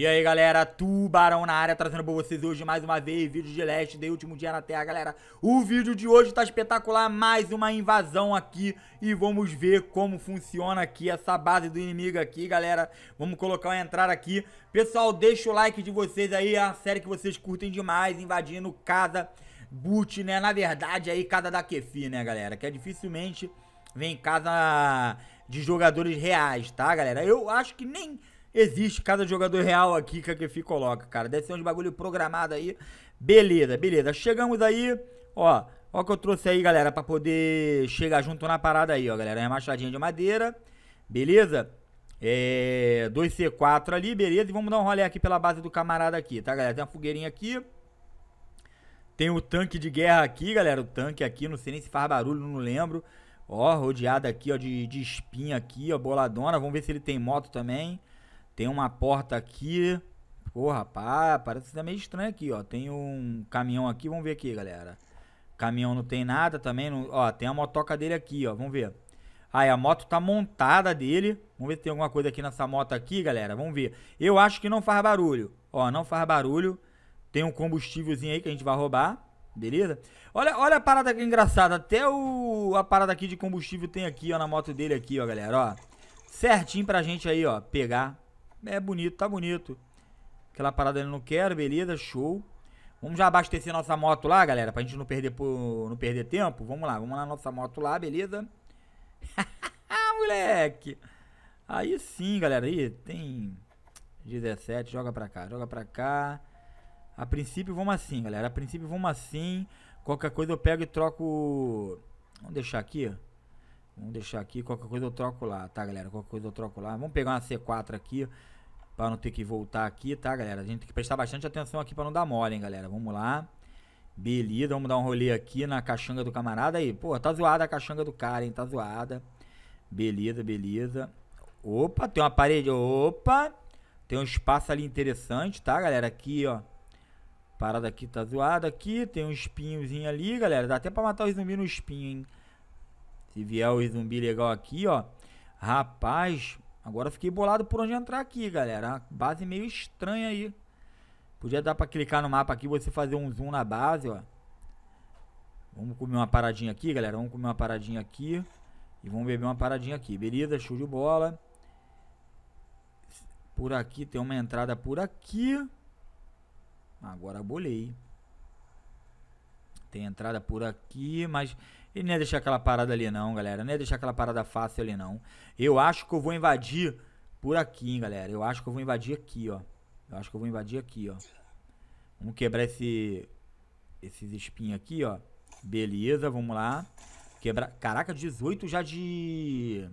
E aí galera, Tubarão na área, trazendo pra vocês hoje mais uma vez vídeo de leste, de último dia na terra galera O vídeo de hoje tá espetacular, mais uma invasão aqui E vamos ver como funciona aqui essa base do inimigo aqui galera Vamos colocar uma entrada aqui Pessoal, deixa o like de vocês aí, é a série que vocês curtem demais, invadindo casa boot, né Na verdade aí, casa da Kefi, né galera, que é dificilmente vem casa de jogadores reais, tá galera Eu acho que nem Existe cada jogador real aqui que a Kefi coloca, cara. Deve ser uns bagulho programado aí. Beleza, beleza. Chegamos aí, ó. Ó o que eu trouxe aí, galera, pra poder chegar junto na parada aí, ó, galera. Remachadinha de madeira, beleza? É, 2C4 ali, beleza? E vamos dar um rolê aqui pela base do camarada aqui, tá, galera? Tem uma fogueirinha aqui. Tem o tanque de guerra aqui, galera. O tanque aqui, não sei nem se faz barulho, não lembro. Ó, rodeado aqui, ó, de, de espinha aqui, ó, boladona. Vamos ver se ele tem moto também. Tem uma porta aqui. Porra, pá, parece que tá meio estranho aqui, ó. Tem um caminhão aqui, vamos ver aqui, galera. Caminhão não tem nada também. Não... Ó, tem a motoca dele aqui, ó. Vamos ver. Aí, a moto tá montada dele. Vamos ver se tem alguma coisa aqui nessa moto aqui, galera. Vamos ver. Eu acho que não faz barulho. Ó, não faz barulho. Tem um combustívelzinho aí que a gente vai roubar. Beleza? Olha, olha a parada que é engraçada. Até o, a parada aqui de combustível tem aqui, ó, na moto dele aqui, ó, galera, ó. Certinho pra gente aí, ó, pegar. É bonito, tá bonito. Aquela parada ele não quero, beleza, show. Vamos já abastecer nossa moto lá, galera, pra gente não perder, não perder tempo. Vamos lá, vamos lá nossa moto lá, beleza? moleque! Aí sim, galera, aí tem 17, joga pra cá, joga pra cá. A princípio vamos assim, galera, a princípio vamos assim. Qualquer coisa eu pego e troco... Vamos deixar aqui, ó. Vamos deixar aqui, qualquer coisa eu troco lá, tá, galera? Qualquer coisa eu troco lá. Vamos pegar uma C4 aqui, para não ter que voltar aqui, tá, galera? A gente tem que prestar bastante atenção aqui para não dar mole, hein, galera? Vamos lá. Beleza, vamos dar um rolê aqui na caixanga do camarada aí. Pô, tá zoada a caixanga do cara, hein? Tá zoada. Beleza, beleza. Opa, tem uma parede. Opa! Tem um espaço ali interessante, tá, galera? Aqui, ó. Parada aqui tá zoada aqui. Tem um espinhozinho ali, galera. Dá até pra matar os zumbis no espinho, hein? Se vier o zumbi legal aqui, ó. Rapaz, agora fiquei bolado por onde entrar aqui, galera. Uma base meio estranha aí. Podia dar pra clicar no mapa aqui, você fazer um zoom na base, ó. Vamos comer uma paradinha aqui, galera. Vamos comer uma paradinha aqui. E vamos beber uma paradinha aqui. Beleza, show de bola. Por aqui tem uma entrada por aqui. Agora bolei. Tem entrada por aqui, mas ele não ia é deixar aquela parada ali, não, galera. Não ia é deixar aquela parada fácil ali, não. Eu acho que eu vou invadir por aqui, hein, galera. Eu acho que eu vou invadir aqui, ó. Eu acho que eu vou invadir aqui, ó. Vamos quebrar esse... Esses espinhos aqui, ó. Beleza, vamos lá. Quebrar... Caraca, 18 já de...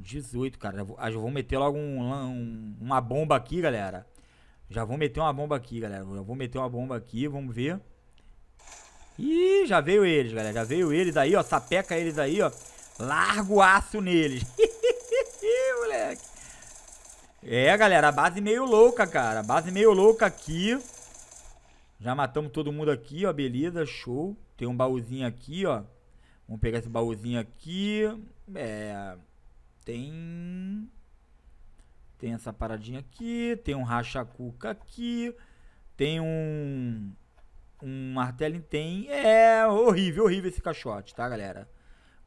18, cara. eu vou, ah, vou meter logo um, um, uma bomba aqui, galera. Já vou meter uma bomba aqui, galera. Já vou meter uma bomba aqui, vamos ver. Ih, já veio eles, galera. Já veio eles aí, ó. Sapeca eles aí, ó. Largo aço neles. moleque. É, galera, a base meio louca, cara. A base meio louca aqui. Já matamos todo mundo aqui, ó. Beleza, show. Tem um baúzinho aqui, ó. Vamos pegar esse baúzinho aqui. É. Tem. Tem essa paradinha aqui. Tem um racha-cuca aqui. Tem um um martelo tem. É horrível, horrível esse caixote, tá, galera?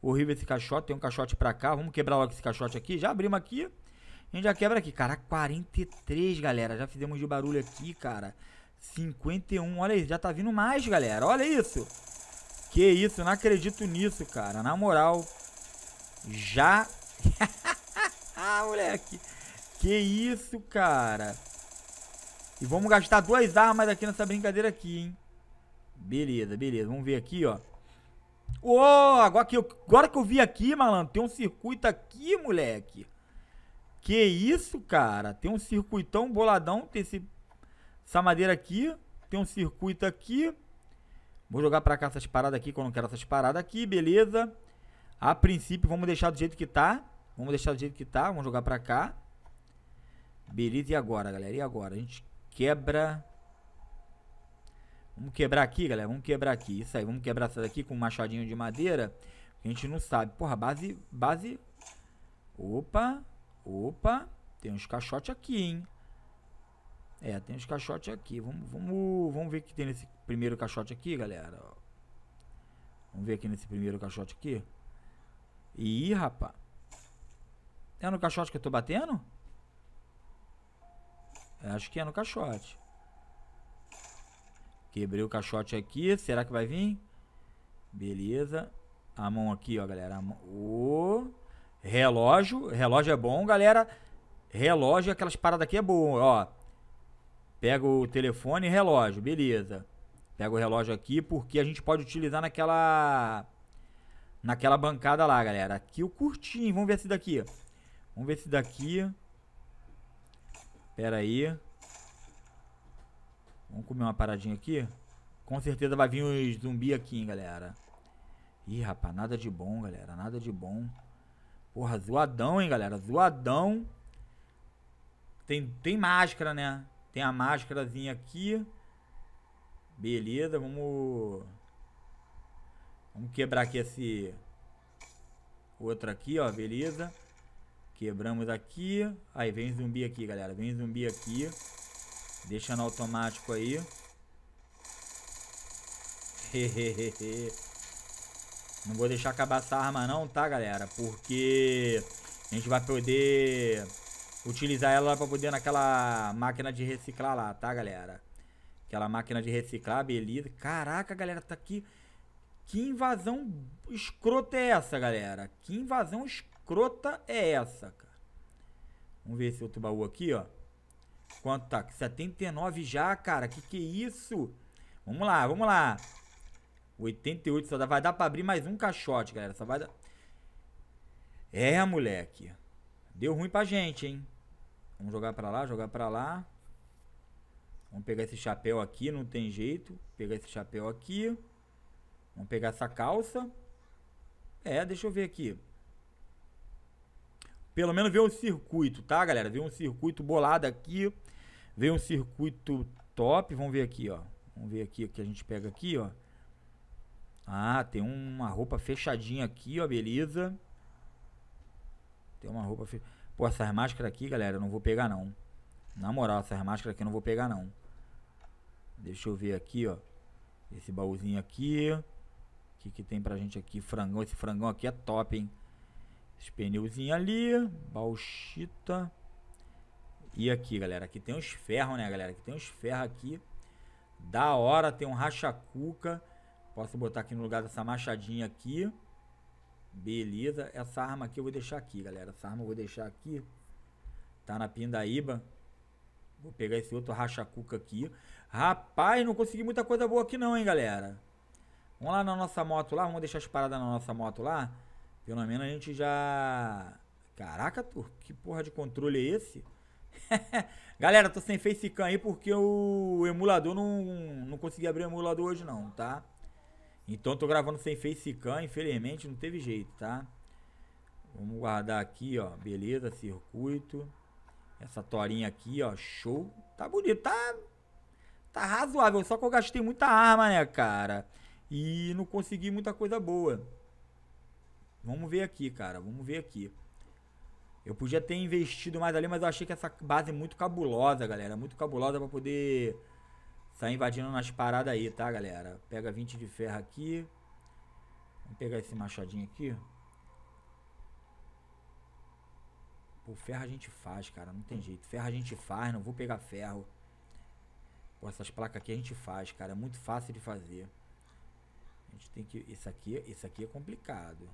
Horrível esse caixote. Tem um caixote pra cá. Vamos quebrar logo esse caixote aqui. Já abrimos aqui. A gente já quebra aqui. Cara, 43, galera. Já fizemos de barulho aqui, cara. 51. Olha isso. Já tá vindo mais, galera. Olha isso. Que isso. Não acredito nisso, cara. Na moral. Já. ah, moleque. Que isso, cara. E vamos gastar duas armas aqui nessa brincadeira aqui, hein? Beleza, beleza. Vamos ver aqui, ó. Uou, agora que eu, agora que eu vi aqui, malandro, tem um circuito aqui, moleque. Que isso, cara? Tem um circuitão boladão, tem esse, essa madeira aqui, tem um circuito aqui. Vou jogar pra cá essas paradas aqui, quando eu não quero essas paradas aqui, beleza. A princípio, vamos deixar do jeito que tá. Vamos deixar do jeito que tá, vamos jogar pra cá. Beleza, e agora, galera? E agora? A gente quebra... Vamos quebrar aqui, galera. Vamos quebrar aqui. Isso aí. Vamos quebrar essa daqui com um machadinho de madeira. A gente não sabe. Porra, base... Base... Opa. Opa. Tem uns caixotes aqui, hein. É, tem uns caixotes aqui. Vamos, vamos, vamos ver o que tem nesse primeiro caixote aqui, galera. Vamos ver aqui nesse primeiro caixote aqui. Ih, rapaz, É no caixote que eu tô batendo? É, acho que é no caixote. Quebrei o caixote aqui. Será que vai vir? Beleza. A mão aqui, ó, galera. Mão... O relógio. Relógio é bom, galera. Relógio, aquelas paradas aqui é bom, ó. Pega o telefone e relógio. Beleza. Pega o relógio aqui, porque a gente pode utilizar naquela... Naquela bancada lá, galera. Aqui o curtinho. Vamos ver esse daqui. Vamos ver esse daqui. Pera aí. Vamos comer uma paradinha aqui. Com certeza vai vir um zumbi aqui, hein, galera. Ih, rapaz, nada de bom, galera. Nada de bom. Porra, zoadão, hein, galera. Zoadão. Tem, tem máscara, né? Tem a máscarazinha aqui. Beleza, vamos... Vamos quebrar aqui esse... Outro aqui, ó, beleza. Quebramos aqui. Aí, vem zumbi aqui, galera. Vem zumbi aqui. Deixa no automático aí. não vou deixar acabar essa arma não, tá, galera? Porque a gente vai poder utilizar ela para poder naquela máquina de reciclar lá, tá, galera? Aquela máquina de reciclar, beleza. Caraca, galera, tá aqui. Que invasão escrota é essa, galera? Que invasão escrota é essa, cara? Vamos ver esse outro baú aqui, ó. Quanto tá? 79 já, cara. Que que é isso? Vamos lá, vamos lá. 88, só dá, vai dar pra abrir mais um caixote, galera. Só vai dar... É, moleque. Deu ruim pra gente, hein? Vamos jogar pra lá, jogar pra lá. Vamos pegar esse chapéu aqui, não tem jeito. Pegar esse chapéu aqui. Vamos pegar essa calça. É, deixa eu ver aqui. Pelo menos ver um circuito, tá, galera? Ver um circuito bolado aqui. Veio um circuito top, vamos ver aqui, ó. Vamos ver aqui o que a gente pega aqui, ó. Ah, tem uma roupa fechadinha aqui, ó, beleza. Tem uma roupa fechadinha. Pô, essas máscaras aqui, galera, eu não vou pegar não. Na moral, essas máscaras aqui eu não vou pegar não. Deixa eu ver aqui, ó. Esse baúzinho aqui. O que, que tem pra gente aqui? Frangão. Esse frangão aqui é top, hein? Esse pneuzinho ali. Bauxita. E aqui, galera, aqui tem uns ferros, né, galera? Aqui tem uns ferros aqui. Da hora, tem um racha-cuca. Posso botar aqui no lugar dessa machadinha aqui. Beleza. Essa arma aqui eu vou deixar aqui, galera. Essa arma eu vou deixar aqui. Tá na pindaíba. Vou pegar esse outro racha-cuca aqui. Rapaz, não consegui muita coisa boa aqui não, hein, galera. Vamos lá na nossa moto lá. Vamos deixar as paradas na nossa moto lá. Pelo menos a gente já... Caraca, tu, que porra de controle é esse? Galera, tô sem facecam aí porque o emulador não, não consegui abrir o emulador hoje não, tá? Então tô gravando sem facecam, infelizmente não teve jeito, tá? Vamos guardar aqui, ó, beleza, circuito. Essa torinha aqui, ó, show. Tá bonito, tá tá razoável, só que eu gastei muita arma, né, cara? E não consegui muita coisa boa. Vamos ver aqui, cara, vamos ver aqui. Eu podia ter investido mais ali, mas eu achei que essa base é muito cabulosa, galera. Muito cabulosa pra poder sair invadindo nas paradas aí, tá, galera? Pega 20 de ferro aqui. Vamos pegar esse machadinho aqui. Pô, ferro a gente faz, cara. Não tem jeito. Ferro a gente faz, não vou pegar ferro. Pô, essas placas aqui a gente faz, cara. É muito fácil de fazer. A gente tem que... Isso aqui, isso aqui é complicado.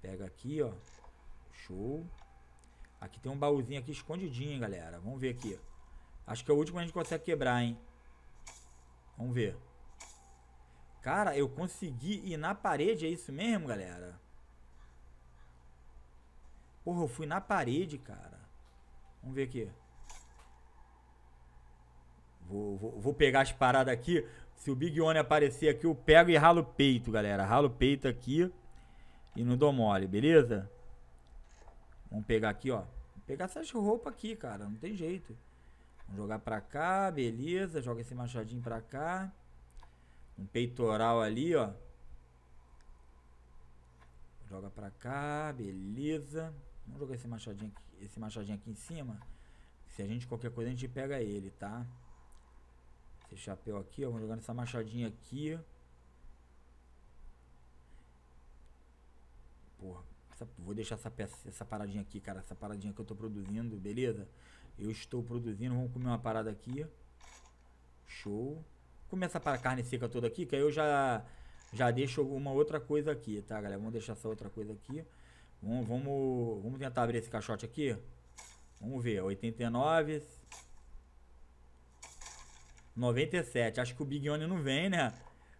Pega aqui, ó. Show. Aqui tem um baúzinho aqui escondidinho, galera. Vamos ver aqui. Acho que é o último que a gente consegue quebrar, hein? Vamos ver. Cara, eu consegui ir na parede, é isso mesmo, galera? Porra, eu fui na parede, cara. Vamos ver aqui. Vou, vou, vou pegar as paradas aqui. Se o Big One aparecer aqui, eu pego e ralo o peito, galera. Ralo o peito aqui e não dou mole, beleza? Vamos pegar aqui, ó. pegar essas roupas aqui, cara. Não tem jeito. Vamos jogar pra cá, beleza. Joga esse machadinho pra cá. Um peitoral ali, ó. Joga pra cá, beleza. Vamos jogar esse machadinho aqui, esse machadinho aqui em cima. Se a gente qualquer coisa, a gente pega ele, tá? Esse chapéu aqui, ó. Vamos jogar nessa machadinha aqui. Porra essa, vou deixar essa, peça, essa paradinha aqui, cara, essa paradinha que eu tô produzindo, beleza? Eu estou produzindo, vamos comer uma parada aqui. Show. Começa para a carne seca toda aqui, que aí eu já já deixo uma outra coisa aqui, tá, galera? Vamos deixar essa outra coisa aqui. Vamos, vamos, vamos tentar abrir esse caixote aqui. Vamos ver, 89 97. Acho que o Big One não vem, né?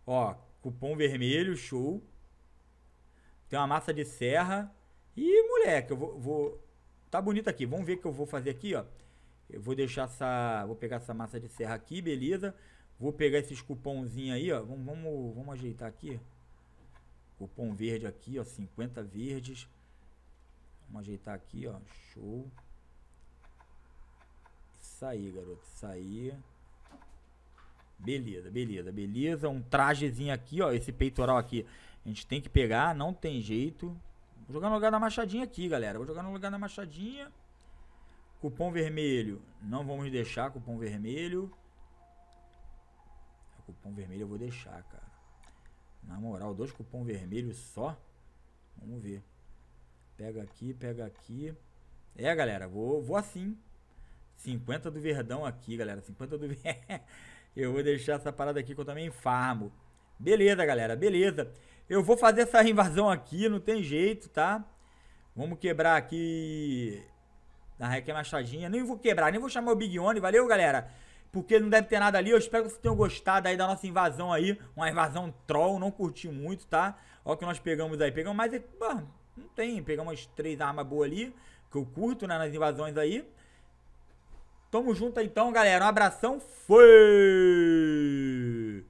Ó, cupom vermelho, show. Tem uma massa de serra. E, moleque, eu vou, vou... Tá bonito aqui. Vamos ver o que eu vou fazer aqui, ó. Eu vou deixar essa... Vou pegar essa massa de serra aqui, beleza. Vou pegar esses cupomzinhos aí, ó. Vamos, vamos, vamos ajeitar aqui. Cupom verde aqui, ó. 50 verdes. Vamos ajeitar aqui, ó. Show. Isso aí, garoto. Isso aí. Beleza, beleza, beleza. Um trajezinho aqui, ó. Esse peitoral aqui a gente tem que pegar, não tem jeito. Vou jogar no lugar da Machadinha aqui, galera. Vou jogar no lugar da Machadinha. Cupom vermelho, não vamos deixar cupom vermelho. cupom vermelho eu vou deixar, cara. Na moral, dois cupom vermelho só. Vamos ver. Pega aqui, pega aqui. É, galera, vou, vou assim. 50 do Verdão aqui, galera. 50 do Eu vou deixar essa parada aqui que eu também farmo. Beleza, galera, beleza. Eu vou fazer essa invasão aqui, não tem jeito, tá? Vamos quebrar aqui. Na Reque machadinha. Nem vou quebrar, nem vou chamar o Big One. Valeu, galera. Porque não deve ter nada ali. Eu espero que vocês tenham gostado aí da nossa invasão aí. Uma invasão troll, não curti muito, tá? Olha o que nós pegamos aí. Pegamos mais. Bah, não tem. Pegamos três armas boas ali. Que eu curto, né? Nas invasões aí. Tamo junto então, galera. Um abração. Foi!